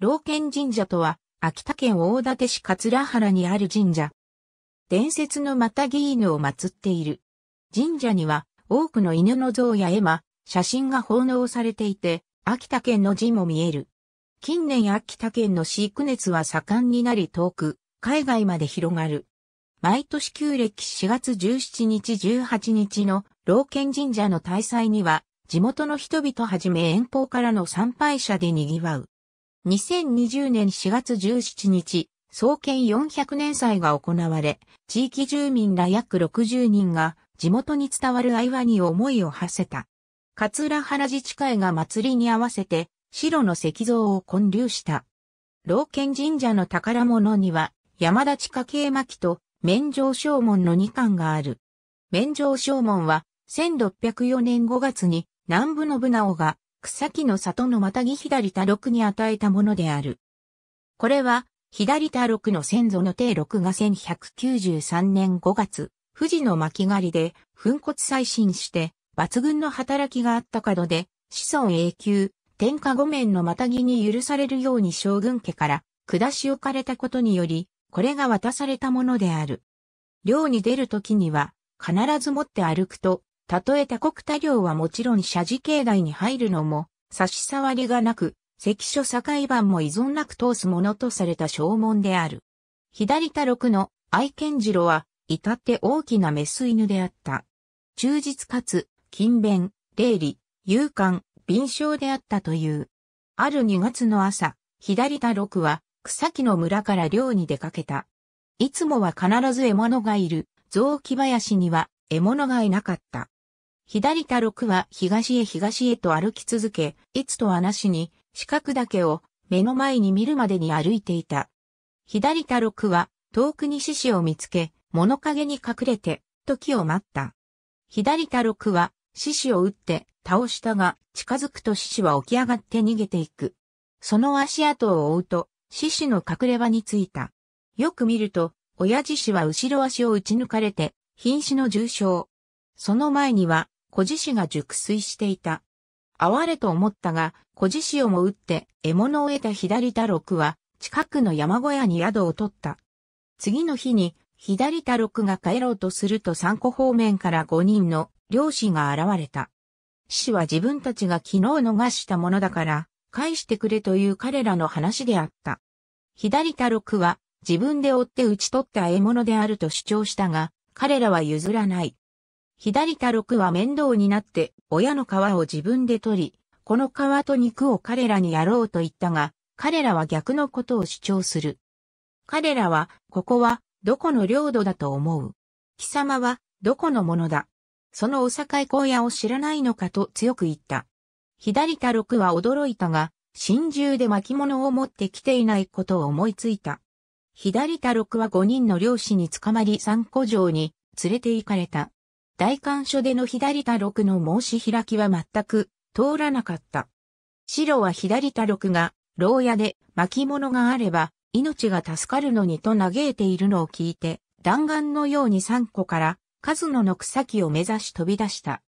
老犬神社とは、秋田県大館市桂原にある神社。伝説のまたぎ犬を祀っている。神社には、多くの犬の像や絵馬、写真が奉納されていて、秋田県の字も見える。近年秋田県の飼育熱は盛んになり遠く、海外まで広がる。毎年旧暦4月17日18日の老犬神社の大祭には、地元の人々はじめ遠方からの参拝者で賑わう。2020年4月17日、創建400年祭が行われ、地域住民ら約60人が地元に伝わる愛和に思いを馳せた。桂原自治会が祭りに合わせて、白の石像を建立した。老犬神社の宝物には、山田地下系巻と、免状正門の2巻がある。免状正門は、1604年5月に南部信直が草木の里のまたぎ左田六に与えたものである。これは、左田六の先祖の定六が1193年5月、富士の巻狩りで、粉骨再審して、抜群の働きがあった角で、子孫永久、天下御免のまたぎに許されるように将軍家から、下し置かれたことにより、これが渡されたものである。漁に出るときには、必ず持って歩くと、たとえ他国多領はもちろん社寺境内に入るのも差し障りがなく、関所境版も依存なく通すものとされた証文である。左田六の愛犬次郎は、至って大きなメス犬であった。忠実かつ、勤勉、礼理、勇敢、敏捷であったという。ある2月の朝、左田六は、草木の村から漁に出かけた。いつもは必ず獲物がいる、雑木林には獲物がいなかった。左田六は東へ東へと歩き続け、いつとはなしに、四角だけを目の前に見るまでに歩いていた。左田六は遠くに獅子を見つけ、物陰に隠れて、時を待った。左田六は獅子を撃って倒したが、近づくと獅子は起き上がって逃げていく。その足跡を追うと、獅子の隠れ場に着いた。よく見ると、親獅子は後ろ足を打ち抜かれて、瀕死の重傷。その前には、小獅子が熟睡していた。哀れと思ったが、小獅子をも打って獲物を得た左太六は、近くの山小屋に宿を取った。次の日に、左太六が帰ろうとすると三個方面から五人の漁師が現れた。死は自分たちが昨日逃したものだから、返してくれという彼らの話であった。左太六は自分で追って打ち取った獲物であると主張したが、彼らは譲らない。左田六は面倒になって、親の皮を自分で取り、この皮と肉を彼らにやろうと言ったが、彼らは逆のことを主張する。彼らは、ここは、どこの領土だと思う。貴様は、どこのものだ。そのお境荒野を知らないのかと強く言った。左田六は驚いたが、真珠で巻物を持ってきていないことを思いついた。左田六は五人の漁師に捕まり三古城に連れて行かれた。大官所での左田六の申し開きは全く通らなかった。白は左田六が、牢屋で巻物があれば、命が助かるのにと嘆いているのを聞いて、弾丸のように三個から、数野の草木を目指し飛び出した。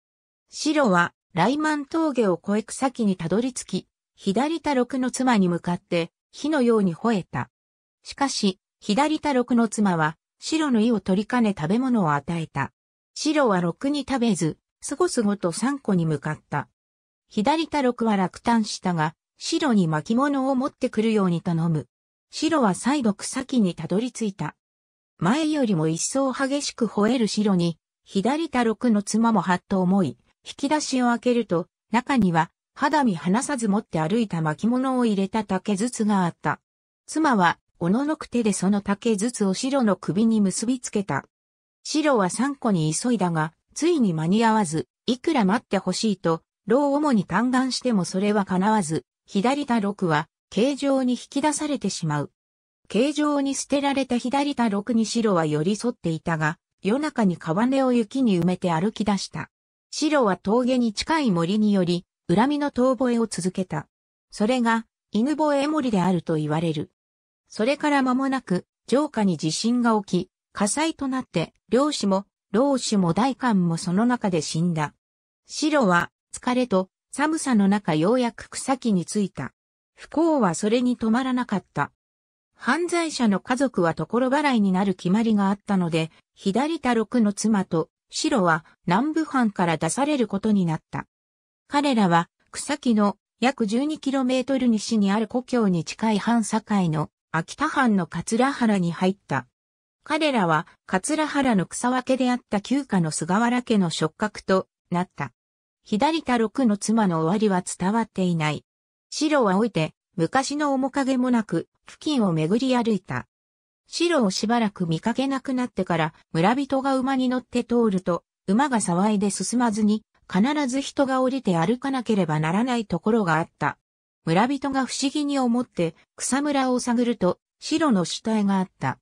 白は、雷満峠を越え草木にたどり着き、左田六の妻に向かって、火のように吠えた。しかし、左田六の妻は、白の意を取りかね食べ物を与えた。白は六に食べず、すごすごと三個に向かった。左田六は落胆したが、白に巻物を持ってくるように頼む。白は再度草木にたどり着いた。前よりも一層激しく吠える白に、左田六の妻もはっと思い、引き出しを開けると、中には、肌身離さず持って歩いた巻物を入れた竹筒があった。妻は、おののく手でその竹筒を白の首に結びつけた。白は3個に急いだが、ついに間に合わず、いくら待ってほしいと、老主に嘆願してもそれは叶わず、左田六は、形状に引き出されてしまう。形状に捨てられた左田六に白は寄り添っていたが、夜中に川を雪に埋めて歩き出した。白は峠に近い森により、恨みの遠吠えを続けた。それが、犬吠え森であると言われる。それから間もなく、城下に地震が起き、火災となって、漁師も、老師も大官もその中で死んだ。白は、疲れと、寒さの中ようやく草木についた。不幸はそれに止まらなかった。犯罪者の家族は所払いになる決まりがあったので、左田六の妻と白は南部藩から出されることになった。彼らは草木の約1 2トル西にある故郷に近い半境の秋田藩の桂原に入った。彼らは、桂原の草分けであった旧家の菅原家の触覚となった。左田六の妻の終わりは伝わっていない。白は老いて、昔の面影もなく、付近を巡り歩いた。白をしばらく見かけなくなってから、村人が馬に乗って通ると、馬が騒いで進まずに、必ず人が降りて歩かなければならないところがあった。村人が不思議に思って草むらを探ると白の死体があった。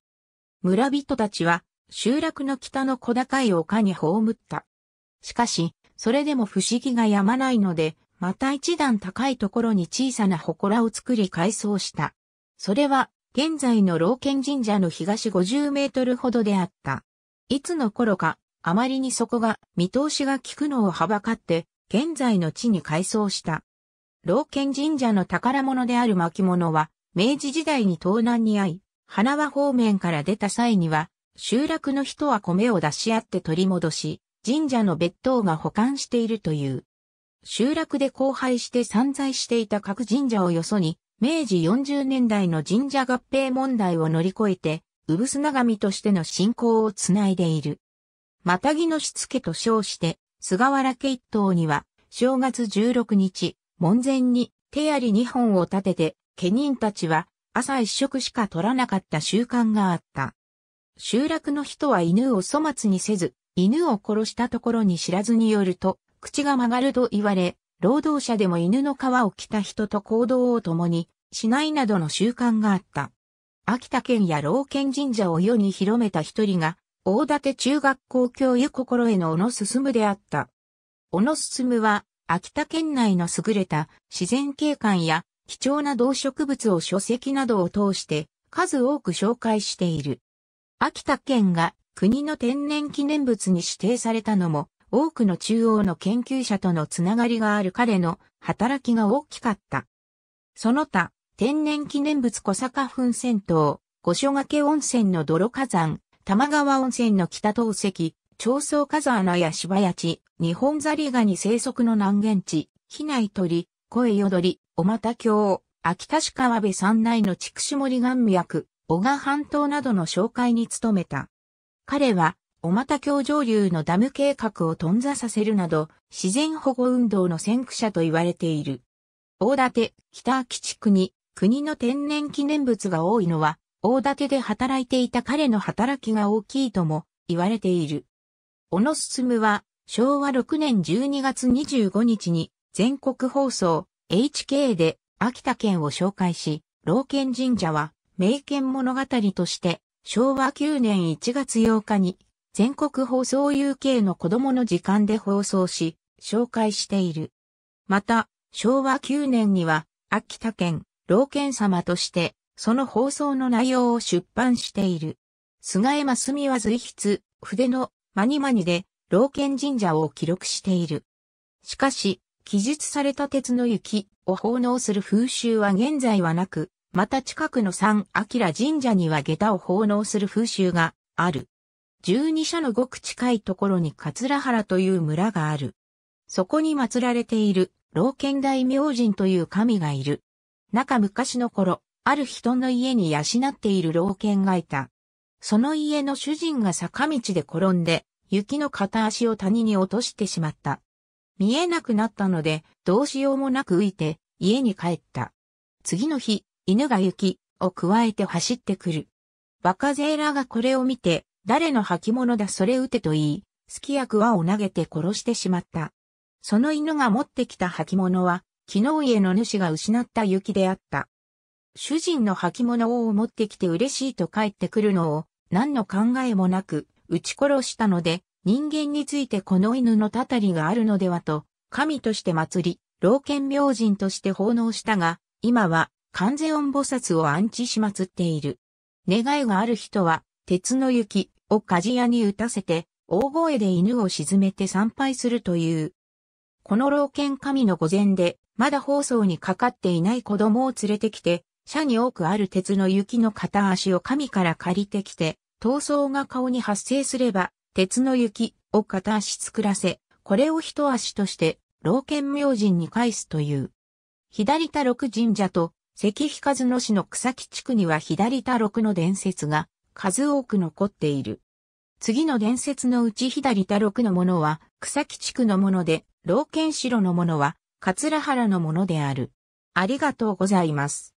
村人たちは集落の北の小高い丘に葬った。しかし、それでも不思議がやまないので、また一段高いところに小さな祠を作り改装した。それは、現在の老犬神社の東50メートルほどであった。いつの頃か、あまりにそこが見通しが効くのをはばかって、現在の地に改装した。老犬神社の宝物である巻物は、明治時代に盗難に遭い、花輪方面から出た際には、集落の人は米を出し合って取り戻し、神社の別当が保管しているという。集落で荒廃して散在していた各神社をよそに、明治40年代の神社合併問題を乗り越えて、産がみとしての信仰をつないでいる。またぎのしつけと称して、菅原家一党には、正月16日、門前に手あり2本を立てて、家人たちは朝一食しか取らなかった習慣があった。集落の人は犬を粗末にせず、犬を殺したところに知らずによると、口が曲がると言われ、労働者でも犬の皮を着た人と行動を共にしないなどの習慣があった。秋田県や老犬神社を世に広めた一人が、大館中学校教諭心得の小野進であった。小野進は、秋田県内の優れた自然景観や貴重な動植物を書籍などを通して数多く紹介している。秋田県が国の天然記念物に指定されたのも多くの中央の研究者とのつながりがある彼の働きが大きかった。その他、天然記念物小坂噴泉湯、五所掛温泉の泥火山、玉川温泉の北東石、長宗風穴や芝谷地、日本ザリガニ生息の南限地、比内鳥、声よどり、小又京、秋田市川辺山内の畜種森岩脈、小賀半島などの紹介に努めた。彼は、小又京上流のダム計画を頓挫させるなど、自然保護運動の先駆者と言われている。大館、北秋地区に、国の天然記念物が多いのは、大館で働いていた彼の働きが大きいとも言われている。小野進は、昭和6年12月25日に全国放送、HK で秋田県を紹介し、老犬神社は名犬物語として昭和9年1月8日に全国放送 UK の子供の時間で放送し、紹介している。また、昭和9年には秋田県老犬様としてその放送の内容を出版している。菅山真澄は随筆、筆のマニマニで老犬神社を記録している。しかし、記述された鉄の雪を奉納する風習は現在はなく、また近くの三明神社には下駄を奉納する風習がある。十二社のごく近いところに桂原という村がある。そこに祀られている老犬大明神という神がいる。中昔の頃、ある人の家に養っている老犬がいた。その家の主人が坂道で転んで、雪の片足を谷に落としてしまった。見えなくなったので、どうしようもなく浮いて、家に帰った。次の日、犬が雪を加えて走ってくる。バカゼーラがこれを見て、誰の履物だそれ撃てと言い、好きやクワを投げて殺してしまった。その犬が持ってきた履物は、昨日家の主が失った雪であった。主人の履物を持ってきて嬉しいと帰ってくるのを、何の考えもなく、撃ち殺したので、人間についてこの犬のたたりがあるのではと、神として祭り、老犬明神として奉納したが、今は完全音菩薩を安置し祭っている。願いがある人は、鉄の雪を鍛冶屋に打たせて、大声で犬を沈めて参拝するという。この老犬神の御前で、まだ放送にかかっていない子供を連れてきて、社に多くある鉄の雪の片足を神から借りてきて、闘争が顔に発生すれば、鉄の雪を片足作らせ、これを一足として、老犬明神に返すという。左田六神社と、石碑和野市の草木地区には左田六の伝説が数多く残っている。次の伝説のうち左田六のものは草木地区のもので、老犬城のものは桂原のものである。ありがとうございます。